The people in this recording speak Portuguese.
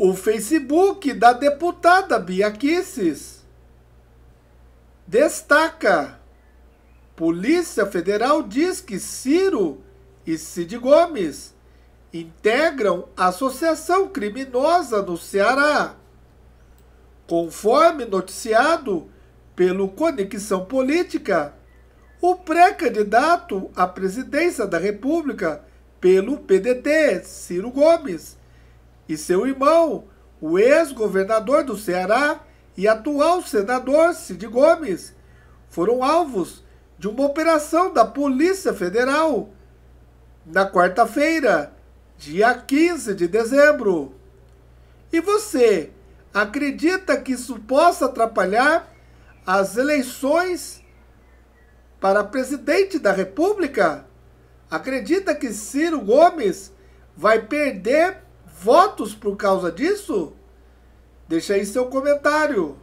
o Facebook da deputada Bia Kisses. destaca: Polícia Federal diz que Ciro e Cid Gomes integram associação criminosa no Ceará. Conforme noticiado pelo Conexão Política, o pré-candidato à presidência da República pelo PDT, Ciro Gomes, e seu irmão, o ex-governador do Ceará e atual senador Cid Gomes, foram alvos de uma operação da Polícia Federal na quarta-feira, dia 15 de dezembro. E você acredita que isso possa atrapalhar as eleições para presidente da República? Acredita que Ciro Gomes vai perder votos por causa disso? Deixa aí seu comentário.